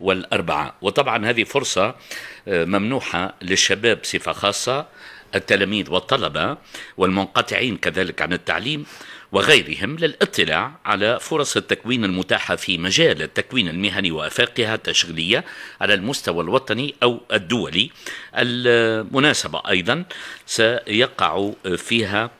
والأربعة وطبعا هذه فرصة آه، ممنوحة للشباب بصفة خاصة التلاميذ والطلبة والمنقطعين كذلك عن التعليم وغيرهم للاطلاع على فرص التكوين المتاحة في مجال التكوين المهني وأفاقها التشغيلية على المستوى الوطني أو الدولي المناسبة أيضا سيقع فيها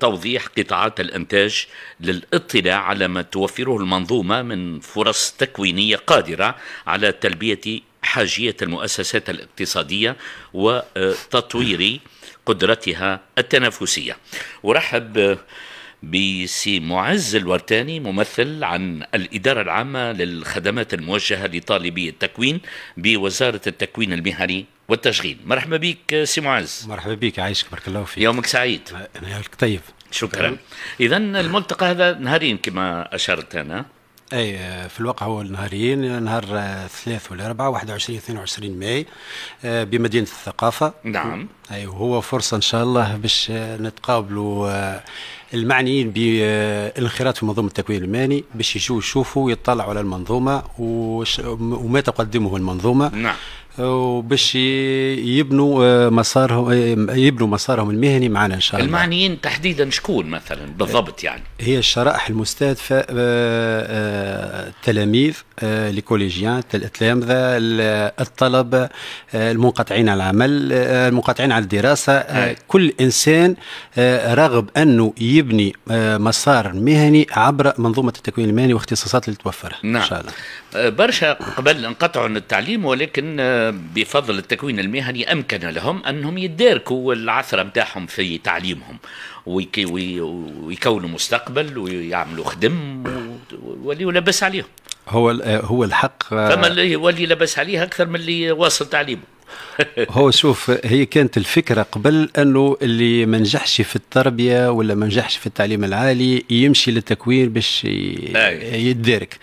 توضيح قطاعات الانتاج للاطلاع على ما توفره المنظومه من فرص تكوينيه قادره على تلبيه حاجيه المؤسسات الاقتصاديه وتطوير قدرتها التنافسيه. ارحب بسي معز الورتاني ممثل عن الإدارة العامة للخدمات الموجهة لطالبي التكوين بوزارة التكوين المهني والتشغيل مرحبا بك سي معز مرحبا بك عايشك بارك الله فيك يومك سعيد أنا يومك طيب شكرا إذا الملتقى هذا نهارين كما أشرت أنا اي آه، في الواقع هو نهارين نهار الثلاث والاربعاء 21 22 ماي آه، بمدينه الثقافه نعم اي وهو فرصه ان شاء الله باش آه، نتقابلوا المعنيين بالانخراط في منظومه التكوين المالي باش يجوا يشوفوا ويطلعوا على المنظومه وما تقدمه المنظومه نعم وباش يبنوا آه، مسارهم آه، يبنوا مسارهم المهني معنا ان شاء الله المعنيين تحديدا شكون مثلا بالضبط يعني هي الشرائح المستهدفه التلاميذ آه، ليكوليجيان التلامذه الطلبه المنقطعين عن العمل المنقطعين عن الدراسه كل انسان راغب انه يبني مسار مهني عبر منظومه التكوين المهني واختصاصات اللي توفرها نعم. ان شاء الله برشا قبل انقطعوا من التعليم ولكن آه، بفضل التكوين المهني امكن لهم انهم يداركوا العثره نتاعهم في تعليمهم ويكونوا مستقبل ويعملوا خدم ويوليوا لبس عليهم هو هو الحق آه، فما اللي يولي لبس عليه اكثر من اللي واصل تعليمه هو شوف هي كانت الفكره قبل انه اللي ما نجحش في التربيه ولا ما نجحش في التعليم العالي يمشي للتكوين باش يدارك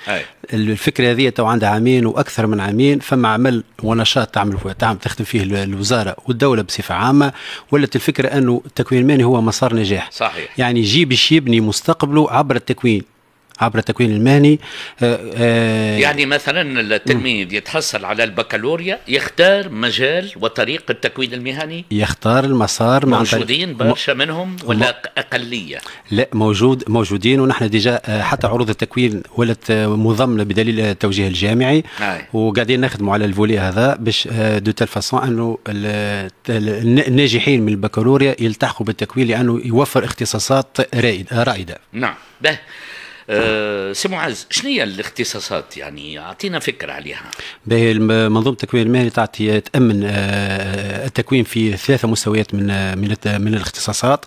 الفكره هذه تو عندها عامين واكثر من عامين فما عمل ونشاط تعمل تعمل تخدم فيه الوزاره والدوله بصفه عامه ولت الفكره انه التكوين المالي هو مسار نجاح صحيح يعني يجي باش يبني مستقبله عبر التكوين عبر التكوين المهني آه، آه، يعني مثلا التلميذ يتحصل على البكالوريا يختار مجال وطريق التكوين المهني يختار المسار مع موجودين برشا منهم ولا أقلية لا موجود موجودين ونحن ديجا آه، حتى عروض التكوين ولت مضمنة بدليل التوجيه الجامعي هاي. نعم. وقاعدين نخدموا على الفولي هذا باش دو تال فاسون انه الناجحين من البكالوريا يلتحقوا بالتكوين لانه يوفر اختصاصات رائده رائده نعم به آه، سي معز شنو هي الاختصاصات يعني اعطينا فكره عليها باهي منظومه التكوين المهني تعطي آه، تامن آه، التكوين في ثلاثه مستويات من من من الاختصاصات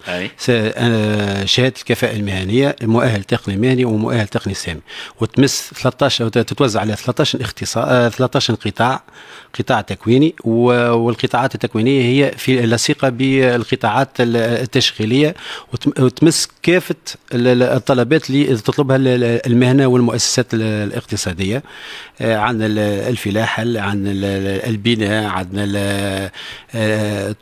شهاده الكفاءه المهنيه المؤهل تقني مهني ومؤهل تقني سامي وتمس 13 تتوزع على 13 اختصاص 13 قطاع قطاع تكويني والقطاعات التكوينيه هي في لصيقه بالقطاعات التشغيليه وتمس كافه الطلبات اللي تطلب تطلبها المهنه والمؤسسات الاقتصاديه آه، عندنا الفلاحه عندنا البناء عندنا آه،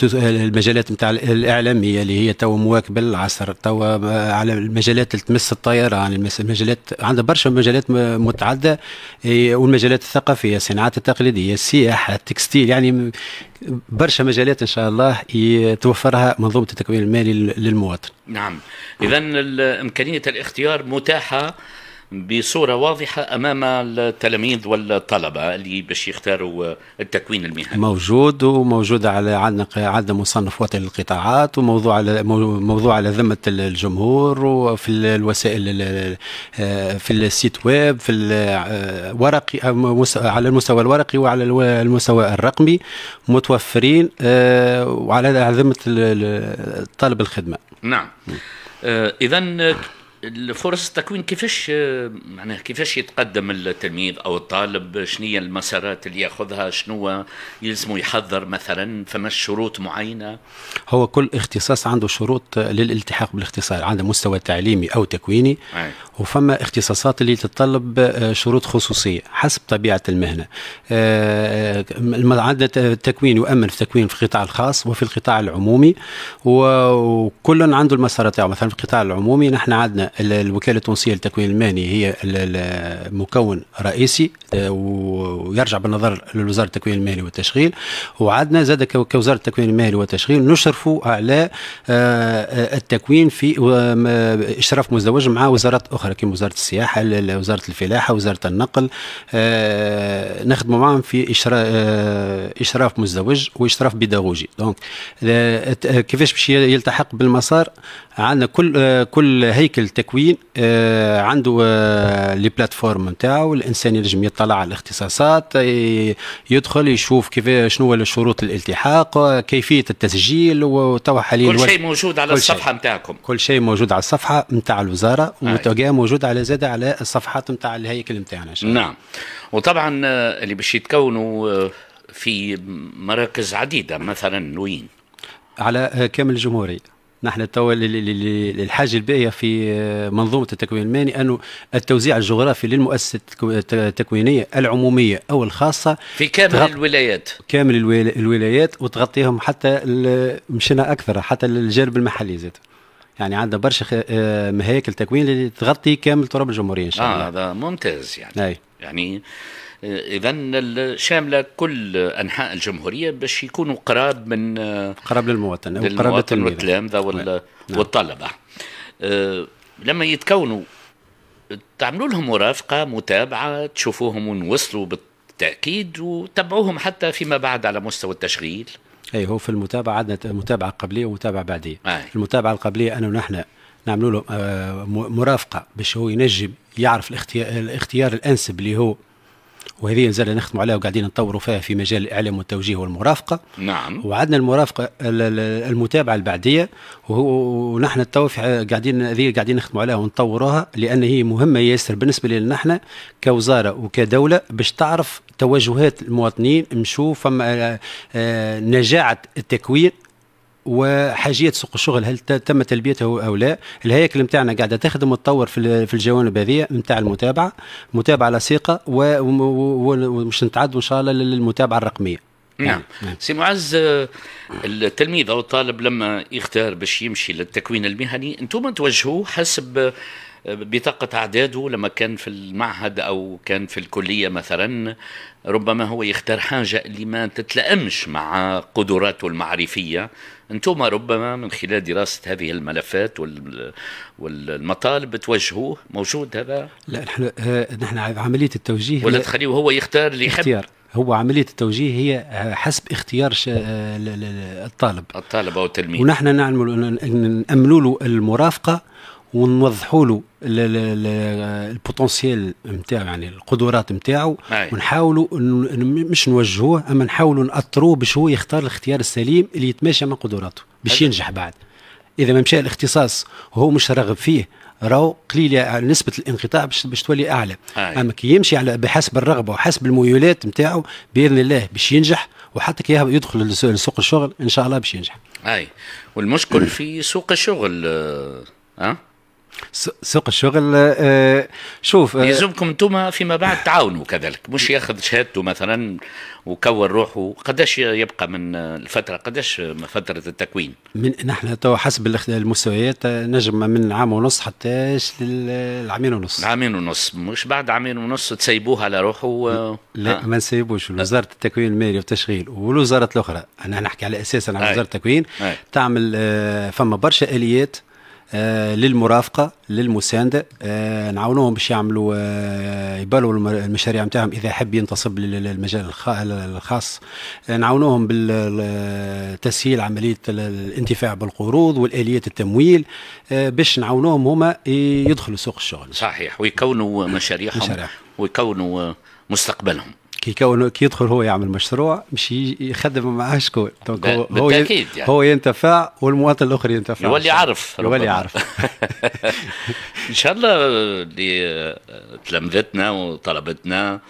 المجالات نتاع الاعلاميه اللي هي توا مواكبه للعصر توا آه، على المجالات اللي تمس الطيران المجالات عندها برشا مجالات متعدده والمجالات الثقافيه الصناعات التقليديه السياحه التكستيل يعني برشا مجالات ان شاء الله يتوفرها منظومه التكوين المالي للمواطن. نعم، اذا امكانيه الاختيار متاحه بصورة واضحة أمام التلاميذ والطلبة اللي باش يختاروا التكوين المهني موجود وموجود على عندنا عندنا مصنف وطني للقطاعات وموضوع على موضوع على ذمة الجمهور وفي الوسائل آه، في السيت ويب في الورقي آه، آه، على المستوى الورقي وعلى المستوى الرقمي متوفرين وعلى ذمة طالب الخدمة نعم إذا الفرص التكوين كيفاش معناها كيفاش يتقدم التلميذ او الطالب شنو هي المسارات اللي ياخذها شنو يلزمه يحضر مثلا فما شروط معينه هو كل اختصاص عنده شروط للالتحاق بالاختصار عنده مستوى تعليمي او تكويني أي. وفما اختصاصات اللي تتطلب آه، شروط خصوصيه حسب طبيعه المهنه آه، عندنا التكوين يؤمن في تكوين في القطاع الخاص وفي القطاع العمومي وكل عنده المسارات يعني مثلا في القطاع العمومي نحن عندنا الوكاله التونسيه للتكوين المهني هي المكون الرئيسي آه، ويرجع بالنظر لوزاره التكوين المهني والتشغيل وعدنا زاد كوزاره التكوين المهني والتشغيل نشرفوا على آه، آه، التكوين في اشراف مزدوج مع وزارات اخرى كيما وزاره السياحه وزاره الفلاحه وزاره النقل نخدموا معهم في اشراف مزدوج واشراف بيداغوجي دونك كيفاش باش يلتحق بالمسار عندنا كل كل هيكل التكوين آه، عنده آه، لي بلاتفورم نتاعو الانسان ينجم يطلع على الاختصاصات يدخل يشوف كيف شنو هو شروط الالتحاق كيفيه التسجيل وتوا حاليا كل شيء موجود على الصفحه نتاعكم كل شيء موجود على الصفحه نتاع الوزاره وتلقاه موجود على زاد على الصفحات نتاع الهيكل نتاعنا نعم وطبعا آه، اللي باش يتكونوا في مراكز عديده مثلا وين على كامل الجمهوريه نحن توا الحاجه الباقيه في آه، منظومه التكوين المالي انه التوزيع الجغرافي للمؤسسه التكوينيه العموميه او الخاصه في كامل الولايات كامل الولايات وتغطيهم حتى مشينا اكثر حتى الجانب المحلي زاد يعني عندنا برشا آه، مهيكل تكوين اللي تغطي كامل تراب الجمهوريه ان شاء آه، الله اه هذا ممتاز يعني أي. يعني اذا شامله كل انحاء الجمهوريه باش يكونوا قراب من آه، قراب للمواطن او قراب للتلامذه نعم. والطلبه نعم. لما يتكونوا تعملوا لهم مرافقه متابعه تشوفوهم ونوصلوا بالتاكيد وتبعوهم حتى فيما بعد على مستوى التشغيل اي هو في المتابعه عندنا متابعه قبليه ومتابعه بعديه آه. المتابعه القبليه انا نحن نعملوا له آه، مرافقه باش هو ينجم يعرف الاختيار الانسب اللي هو وهذه مازال نخدم عليها وقاعدين نطوروا فيها في مجال الاعلام والتوجيه والمرافقه نعم وعندنا المرافقه المتابعه البعديه ونحن تو قاعدين هذه قاعدين نخدموا عليها ونطوروها لان هي مهمه ياسر بالنسبه لنا نحن كوزاره وكدوله باش تعرف توجهات المواطنين نشوف فما آه، آه، نجاعه التكوين وحاجيه سوق الشغل هل تم تلبيته او لا الهياكل نتاعنا قاعده تخدم وتطور في الجوانب هذه نتاع المتابعه متابعه لصيقه ومش نتعدوا ان شاء الله للمتابعه الرقميه نعم. نعم. نعم سي معز التلميذ او الطالب لما يختار باش يمشي للتكوين المهني انتم توجهوه حسب بطاقة أعداده لما كان في المعهد أو كان في الكلية مثلا ربما هو يختار حاجة اللي ما تتلائمش مع قدراته المعرفية أنتم ربما من خلال دراسة هذه الملفات والمطالب توجهوه موجود هذا؟ لا نحن آه، نحن عملية التوجيه ولا تخليه هو يختار اللي يحب هو عملية التوجيه هي آه، حسب اختيار آه، الطالب الطالب أو التلميذ ونحن نعمل نأملوا له المرافقة ونوضحوا له البوتنسيال نتاعو يعني القدرات نتاعو ونحاولوا مش نوجهوه اما نحاولوا ناثروه باش هو يختار الاختيار السليم اللي يتماشى مع قدراته باش ينجح بعد اذا ما مشى الاختصاص وهو مش راغب فيه راهو قليله نسبه الانقطاع باش تولي اعلى أي. اما كي يمشي على بحسب الرغبه وحسب الميولات نتاعو باذن الله باش ينجح وحتى كي يدخل لسوق الشغل ان شاء الله باش ينجح اي والمشكل في سوق الشغل آه، ها أه؟ سوق الشغل آه، آه، شوف آه، يلزمكم انتم فيما بعد تعاونوا كذلك مش ياخذ شهادته مثلا وكور روحه قداش يبقى من الفتره قداش فتره التكوين من نحن تو حسب المستويات نجم من عام ونص حتى العامين ونص عامين ونص مش بعد عامين ونص تسيبوها على روحه لا آه. ما نسيبوش وزاره التكوين المالي والتشغيل والوزارات الاخرى انا نحكي على اساسا على وزاره التكوين آه. تعمل فما برشا اليات آه، للمرافقه للمسانده آه، نعاونوهم باش يعملوا آه، يبالوا المشاريع نتاعهم اذا حب ينتصب للمجال الخاص نعاونوهم بالتسهيل عمليه الانتفاع بالقروض والاليات التمويل باش نعاونوهم هما يدخلوا سوق الشغل صحيح ويكونوا مشاريعهم مشاريع. ويكونوا مستقبلهم كي كون كي يدخل هو يعمل مشروع مش يخدم معاه شكون دونك هو هو يعني. هو ينتفع والمواطن الاخر ينتفع يولي عارف يولي عارف ان شاء الله اللي آه، تلمذتنا وطلبتنا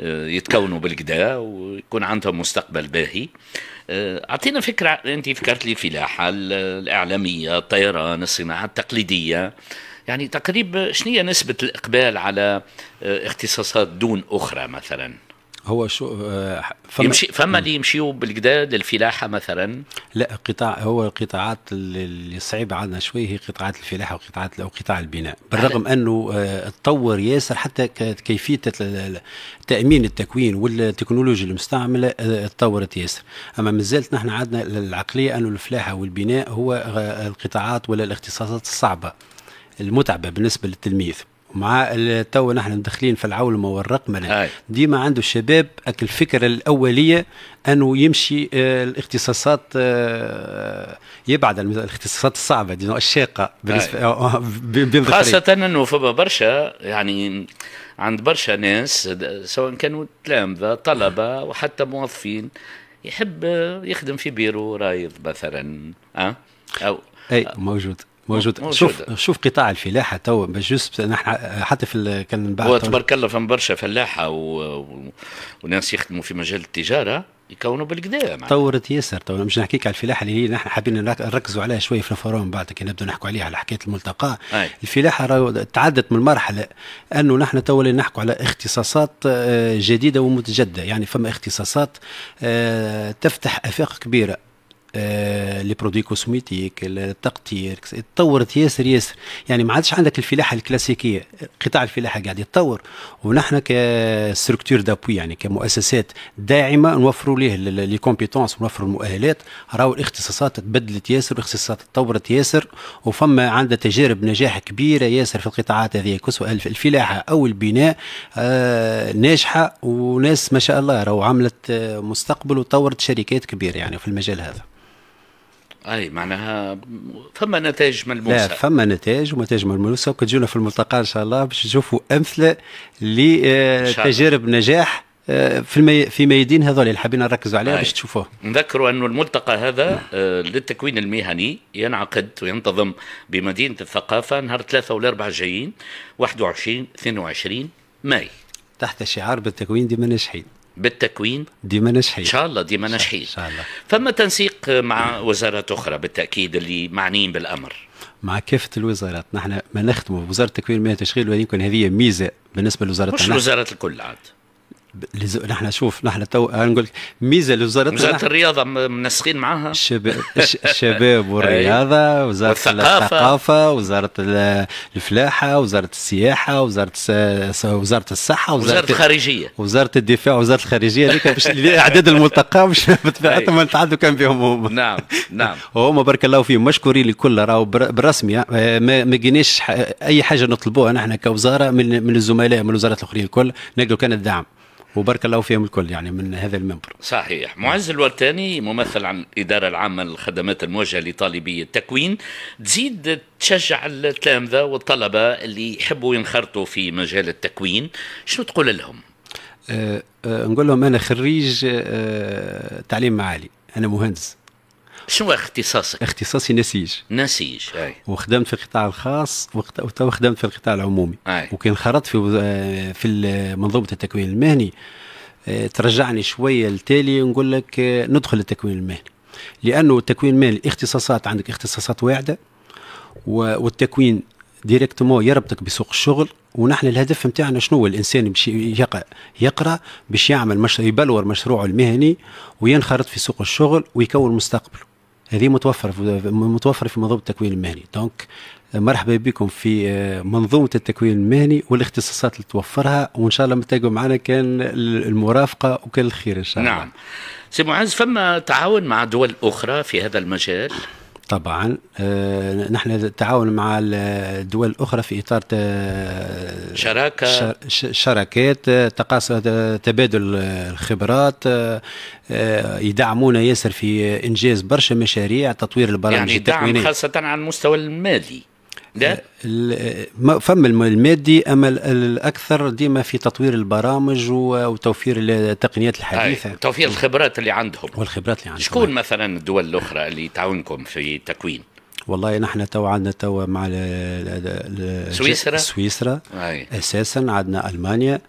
آه، يتكونوا بالكدا ويكون عندهم مستقبل باهي آه، اعطينا فكره انت فكرت لي فلاحه الاعلاميه الطيران الصناعه التقليديه يعني تقريبا شنو هي نسبه الاقبال على اختصاصات دون اخرى مثلا هو شو آه، فما يمشي فما اللي يمشيوا بالكدا للفلاحه مثلا لا قطاع هو القطاعات اللي صعيب عندنا شوي هي قطاعات الفلاحه وقطاعات او قطاع البناء بالرغم انه آه، تطور ياسر حتى كيفيه تامين التكوين والتكنولوجيا المستعمله آه، تطورت ياسر اما مازالت نحن عندنا العقليه انه الفلاحه والبناء هو القطاعات ولا الاختصاصات الصعبه المتعبه بالنسبه للتلميذ مع تو نحن مدخلين في العولمه والرقمنه ديما عنده الشباب الفكره الاوليه انه يمشي آه، الاختصاصات آه، يبعد الاختصاصات الصعبه الشاقه بالنسبه آه، خاصه انه فما برشا يعني عند برشا ناس سواء كانوا تلامذه طلبه وحتى موظفين يحب يخدم في بيرو رايض مثلا أه؟ او اي موجود موجود. موجود شوف شوف قطاع الفلاحه تو بجوز نحن حتى في كان بعد هو تبارك الله فما برشا فلاحه و... و... وناس يخدموا في مجال التجاره يكونوا بالكدا طورت ياسر تو مش نحكيك على الفلاحه اللي هي نحن حابين نركزوا عليها شويه في الفورم بعد كي نبدا نحكوا عليها على حكايه الملتقى أي. الفلاحه تعدت من مرحله انه نحن تو نحكوا على اختصاصات آه، جديده ومتجدده يعني فما اختصاصات آه، تفتح افاق كبيره آه، لي برودوي كوسميتيك التقطير تطورت ياسر ياسر يعني ما عادش عندك الفلاحه الكلاسيكيه قطاع الفلاحه قاعد يتطور ونحن كستركتور دابوي يعني كمؤسسات داعمه نوفروا ليه لي كومبيتونس ونوفروا المؤهلات راهو الاختصاصات تبدلت ياسر والاختصاصات تطورت ياسر وفما عندها تجارب نجاح كبيره ياسر في القطاعات هذه سواء الفلاحه او البناء آه، ناجحه وناس ما شاء الله راهو عملت آه، مستقبل وطورت شركات كبيره يعني في المجال هذا اي معناها فما نتائج ملموسه لا فما نتائج ونتائج ملموسه وكتجونا في الملتقى ان شاء الله باش نشوفوا امثله لتجارب آه، نجاح آه، في المي... في ميادين هذول اللي حابين نركزوا عليها باش تشوفوه نذكروا انه الملتقى هذا آه، للتكوين المهني ينعقد وينتظم بمدينه الثقافه نهار ثلاثة 4 جايين 21 22 ماي تحت شعار بالتكوين ديما ناجحين بالتكوين دي ما نجحي ان شاء الله دي ما نجحي ان شاء الله فما تنسيق مع وزارات اخرى بالتاكيد اللي معنيين بالامر مع كافه الوزارات نحن ما نخدموا وزاره التكوين ما تشغيل ولكن هذه ميزه بالنسبه لوزاره مش وزارة الكل عاد نحن شوف نحن تو نقول لك ميزه لوزاره وزاره الرياضه منسقين معاها الشباب الشباب والرياضه وزاره والثقافة. الثقافه وزاره الفلاحه وزاره السياحه وزاره وزاره الصحه وزاره, وزارة الخارجيه وزاره الدفاع وزاره الخارجيه هذيك باش اعداد الملتقى باش بطبيعتهم نتعدوا كان بهم هما نعم نعم وهما بارك الله فيهم مشكورين الكل راهو برسمي آه، ما جيناش اي حاجه نطلبوها نحن كوزاره من من الزملاء من الوزارات الاخرين الكل نقدروا كان الدعم وبارك الله فيهم الكل يعني من هذا المنبر صحيح معز الورتاني ممثل عن الإدارة العامة للخدمات الموجهة لطالبي التكوين تزيد تشجع التلامذة والطلبة اللي يحبوا ينخرطوا في مجال التكوين شنو تقول لهم؟ أه أه نقول لهم أنا خريج أه تعليم معالي أنا مهندس شنو اختصاصك؟ اختصاصي نسيج نسيج اي وخدمت في القطاع الخاص وتو خدمت في القطاع العمومي أي. وكان انخرطت في آه، في منظومه التكوين المهني آه، ترجعني شويه لتالي نقول لك آه، ندخل التكوين المهني لانه التكوين المهني اختصاصات عندك اختصاصات واعده والتكوين ديريكتومون يربطك بسوق الشغل ونحن الهدف نتاعنا شنو هو الانسان باش يقرا يقرا باش يعمل مش... يبلور مشروعه المهني وينخرط في سوق الشغل ويكون مستقبله هذه متوفرة في متوفرة في منظومة التكوين المهني دونك مرحبا بكم في آه، منظومة التكوين المهني والاختصاصات اللي توفرها وإن شاء الله متاقوا معنا كان المرافقة وكان الخير إن شاء الله نعم سي معز فما تعاون مع دول أخرى في هذا المجال طبعا آه نحن التعاون مع الدول الاخرى في اطار شراكه شراكات آه، تقاس تبادل الخبرات آه, آه، يدعمونا ياسر في انجاز برشا مشاريع تطوير البرامج يعني التكوينيه يعني دعم خاصه على المستوى المالي ده فم المادي اما الاكثر ديما في تطوير البرامج وتوفير التقنيات الحديثه أي. توفير الخبرات اللي عندهم والخبرات اللي عندهم شكون مثلا الدول الاخرى اللي تعاونكم في تكوين والله نحن تو عندنا تو مع سويسرا سويسرا اساسا عندنا المانيا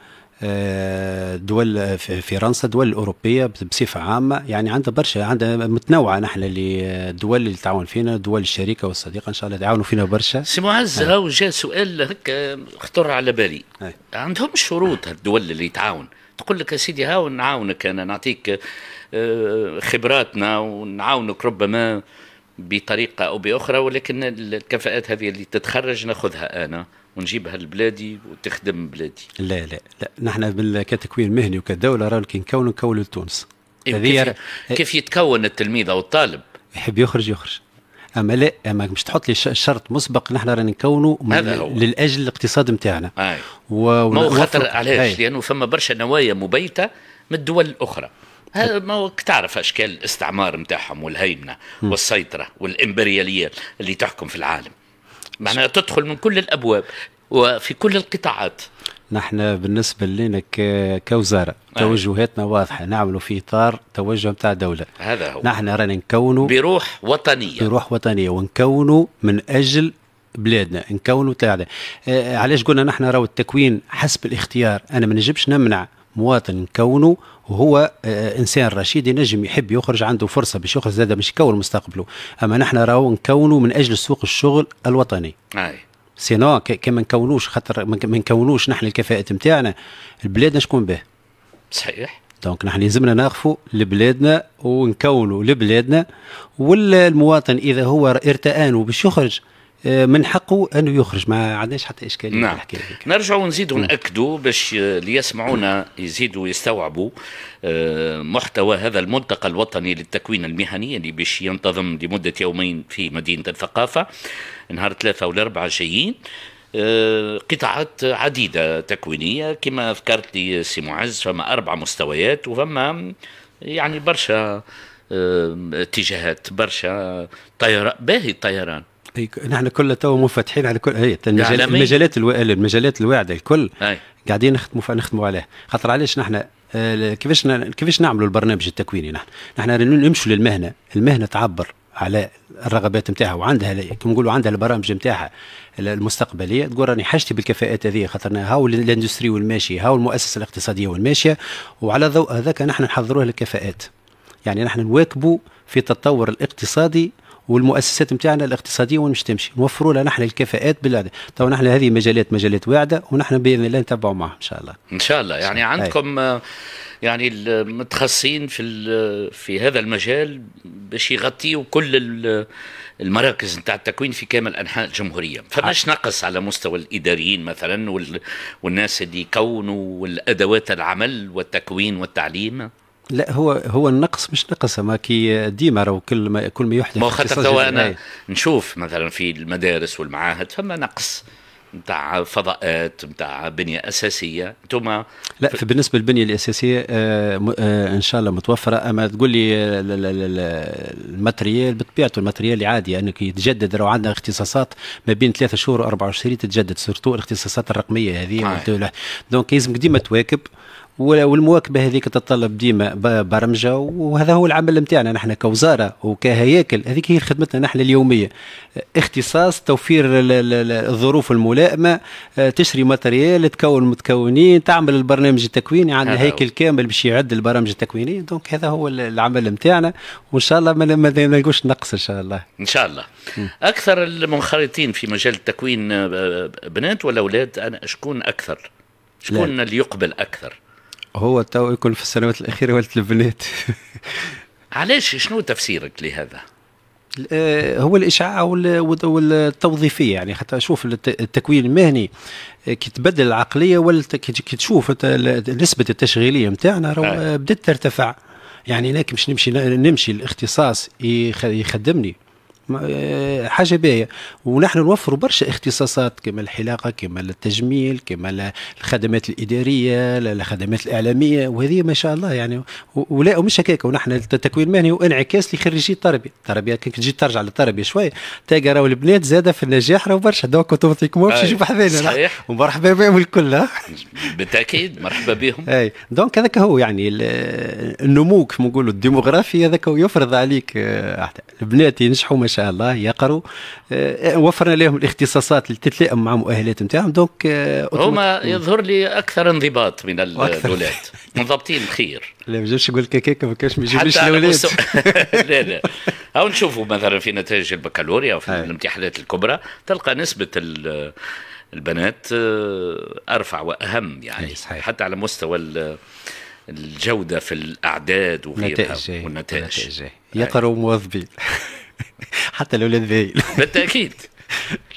آه، دول فرنسا دول أوروبية بصفة عامة يعني عندها برشا عندها متنوعة نحن اللي الدول آه، اللي تعاون فينا دول الشريكة والصديقة إن شاء الله تعاونوا فينا برشا سي معز آه. هاو جاء سؤال هكا خطر على بالي عندهم شروط هالدول اللي تعاون تقول لك يا سيدي هاو نعاونك أنا نعطيك خبراتنا ونعاونك ربما بطريقة أو بأخرى ولكن الكفاءات هذه اللي تتخرج ناخذها أنا ونجيبها لبلادي وتخدم بلادي لا لا لا نحن كتكوين مهني وكدوله راه كي نكونوا نكونوا لتونس إيه، كيف, كيف يتكون التلميذ او الطالب يحب يخرج يخرج اما لا اما مش تحط لي شرط مسبق نحن رانا نكونوا للاجل الاقتصاد نتاعنا و... ما هو خطر علاش لانه فما برشا نوايا مبيته من الدول الاخرى ما هو تعرف اشكال الاستعمار نتاعهم والهيمنه والسيطره والامبرياليه اللي تحكم في العالم معناها تدخل من كل الابواب وفي كل القطاعات نحن بالنسبة لنا كوزارة آه. توجهاتنا واضحة نعملوا في إطار توجه متاع دولة هذا هو نحن رانا نكونوا بروح وطنية بروح وطنية ونكونوا من أجل بلادنا نكونوا تاعنا آه،, آه علاش قلنا نحن راهو التكوين حسب الاختيار أنا ما نجبش نمنع مواطن نكونه وهو آه، انسان رشيد ينجم يحب يخرج عنده فرصه باش يخرج زاد باش يكون مستقبله اما نحن راهو نكونوا من اجل سوق الشغل الوطني أي. سينو كما نكونوش خاطر ما نكونوش نحن الكفاءات نتاعنا البلاد شكون به صحيح دونك نحن لازمنا ناقفوا لبلادنا ونكونوا لبلادنا والمواطن اذا هو ارتآن وباش يخرج آه، من حقه انه يخرج ما عندناش حتى اشكاليه نعم. الحكايه نرجعوا ونزيدوا ناكدوا باش اللي يسمعونا يزيدوا يستوعبوا آه، محتوى هذا الملتقى الوطني للتكوين المهني اللي باش ينتظم لمده يومين في مدينه الثقافه نهار ثلاثه والاربعه جايين آه، قطاعات عديدة تكوينية كما ذكرت لي سي معز فما أربع مستويات وفما يعني برشا اتجاهات برشا طيران باهي الطيران نحن كل تو مو فاتحين على كل هي المجالات المجالات الواعده الكل أي. قاعدين نخدموا نخدموا عليه خاطر علاش نحن آه، كيفاش كيفاش نعملوا البرنامج التكويني نحن نحن نمشوا للمهنه المهنه تعبر على الرغبات نتاعها وعندها كما نقولوا عندها البرامج نتاعها المستقبليه تقول راني حاجتي بالكفاءات هذه خاطر هاو الاندستري والماشي هاو المؤسسه الاقتصاديه والماشيه وعلى ضوء هذاك نحن نحضروه للكفاءات يعني نحن نواكبوا في التطور الاقتصادي والمؤسسات نتاعنا الاقتصاديه وين مش تمشي نوفروا لها نحن الكفاءات بالعدد تو نحن هذه مجالات مجالات واعده ونحن باذن الله نتبعوا معها ان شاء الله ان شاء الله يعني عندكم هاي. آه، يعني المتخصصين في آه، في هذا المجال باش يغطيوا كل آه، المراكز نتاع التكوين في كامل انحاء الجمهوريه فماش نقص على مستوى الاداريين مثلا والناس اللي يكونوا والادوات العمل والتكوين والتعليم لا هو هو النقص مش نقص ما كي ديما راهو كل ما كل ما يحدث ما خاطر تو انا نشوف مثلا في المدارس والمعاهد فما نقص نتاع فضاءات نتاع بنيه اساسيه انتم لا في بالنسبه للبنيه الاساسيه آه آه ان شاء الله متوفره اما تقول لي آه، الماتريال بطبيعته الماتريال عادي انك يعني يتجدد لو عندنا اختصاصات ما بين ثلاثة شهور و 24 تتجدد سورتو الاختصاصات الرقميه هذه دونك لازمك ديما تواكب والمواكبه هذيك تتطلب ديما برمجه وهذا هو العمل نتاعنا نحن كوزاره وكهياكل هذيك هي خدمتنا نحن اليوميه اختصاص توفير الظروف الملائمه آه، تشري ماتريال تكون متكونين تعمل البرنامج التكويني عندنا هيكل كامل باش يعد البرامج التكوينيه دونك هذا هو العمل نتاعنا وان شاء الله ما نلقوش نقص ان شاء الله ان شاء الله اكثر المنخرطين في مجال التكوين آه، آه، بنات ولا اولاد انا شكون اكثر شكون اللي يقبل اكثر هو تو يكون في السنوات الاخيره ولد البنات علاش شنو تفسيرك لهذا؟ آه، هو الاشعاع والتوظيفيه يعني حتى شوف التكوين المهني آه، كي تبدل العقليه ولا كي تشوف نسبه التشغيليه نتاعنا آه. بدات ترتفع يعني لكن باش نمشي نمشي الاختصاص يخدمني آه، حاجه باهيه ونحن نوفروا برشا اختصاصات كما الحلاقه كما التجميل كما الخدمات الاداريه الخدمات الاعلاميه وهذه ما شاء الله يعني ولا ومش هكاك ونحن التكوين المهني هو انعكاس لخريجي التربيه التربيه كي تجي ترجع للتربيه شويه تلقى راهو البنات زاده في النجاح راهو برشا دوك اوتوماتيكمون باش يشوف حذانا صحيح ومرحبا بهم الكل بالتاكيد مرحبا بهم اي دونك هذاك هو يعني النمو كما نقولوا الديموغرافي هذاك يفرض عليك آه، البنات ينجحوا ما شاء الله يقروا آه، آه، وفرنا لهم الاختصاصات اللي تتلائم مع مؤهلات نتاعهم دونك آه، هما يظهر لي اكثر انضباط من الولاد منضبطين خير لا ما نجمش يقول لك هكاك ما كانش ما يجيبليش الاولاد لا لا او نشوفوا مثلا في نتائج البكالوريا وفي الامتحانات الكبرى تلقى نسبه البنات ارفع واهم يعني صحيح. حتى على مستوى الجوده في الاعداد وغيرها والنتائج, والنتائج. يقروا موظفين حتى الاولاد باين بالتاكيد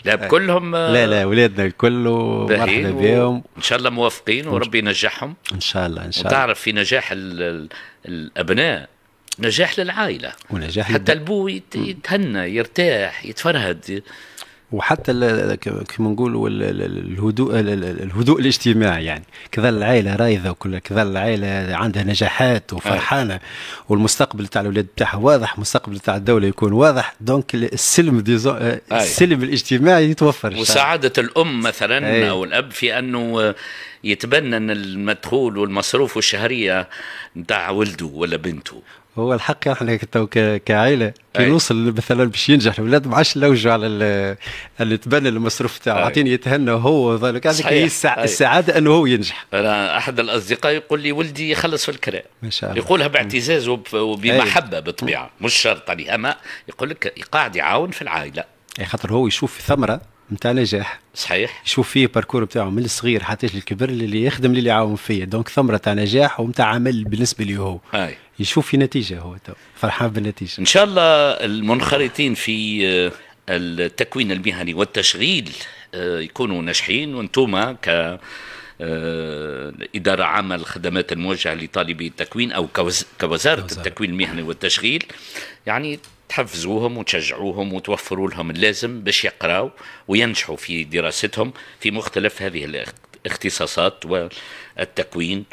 لا كلهم لا لا اولادنا الكل مرحبا بهم ان شاء الله موافقين وربي ينجحهم ان شاء الله ان شاء الله وتعرف في نجاح الابناء نجاح للعائله ونجاح حتى البو يتهنى يرتاح يتفرهد وحتى كما نقولوا الهدوء الهدوء الاجتماعي يعني كذا العائله رايضه وكل كذا العائله عندها نجاحات وفرحانه والمستقبل تاع الاولاد تاعها واضح المستقبل تاع الدوله يكون واضح دونك السلم ديزو آه، السلم الاجتماعي يتوفر مساعده الام مثلا او الاب في انه آه، يتبنى المدخول والمصروف والشهريه نتاع ولده ولا بنته هو الحق احنا يعني تو كعائله كي نوصل مثلا باش ينجح الولاد ما عادش نلوجوا على اللي تبنى المصروف تاعو اعطيني يتهنى هو ذلك هذيك هي السعاده انه هو ينجح انا احد الاصدقاء يقول لي ولدي يخلص في الكراء ما شاء الله يقولها باعتزاز وبمحبه بالطبيعه مش شرط عليه يعني اما يقول لك قاعد يعاون في العائله اي خاطر هو يشوف ثمره نتاع نجاح صحيح يشوف فيه باركور نتاعو من الصغير حتى للكبر اللي يخدم اللي يعاون فيه دونك ثمره تاع نجاح ومتاع عمل بالنسبه لي هو أي. يشوف في نتيجه هو تو فرحان بالنتيجه ان شاء الله المنخرطين في آه، التكوين المهني والتشغيل آه، يكونوا ناجحين وانتم ك آه، إدارة عامة للخدمات الموجهة لطالبي التكوين أو كوزارة التكوين المهني والتشغيل يعني تحفزوهم وتشجعوهم وتوفروا لهم اللازم باش يقراوا وينجحوا في دراستهم في مختلف هذه الاختصاصات والتكوين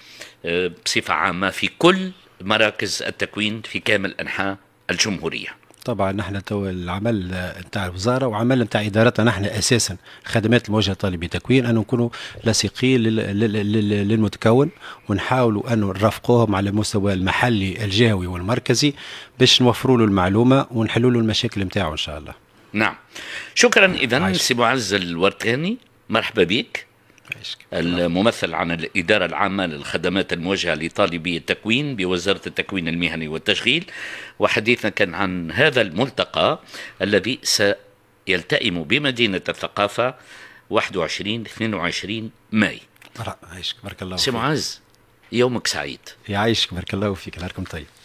بصفة عامة في كل مراكز التكوين في كامل أنحاء الجمهورية طبعا نحن تو العمل نتاع الوزاره وعمل نتاع ادارتنا نحن اساسا خدمات الموجه طالبي تكوين انه نكونوا لاصقين للمتكون ونحاولوا انه نرافقوهم على المستوى المحلي الجهوي والمركزي باش نوفروا له المعلومه ونحلوا له المشاكل نتاعو ان شاء الله. نعم. شكرا اذا سي معز الورقاني مرحبا بك. الممثل عن الإدارة العامة للخدمات الموجهة لطالبي التكوين بوزارة التكوين المهني والتشغيل وحديثنا كان عن هذا الملتقى الذي سيلتئم بمدينة الثقافة 21 22 ماي عايشك بارك الله فيك سي معز يومك سعيد يعيشك بارك الله فيك نهاركم طيب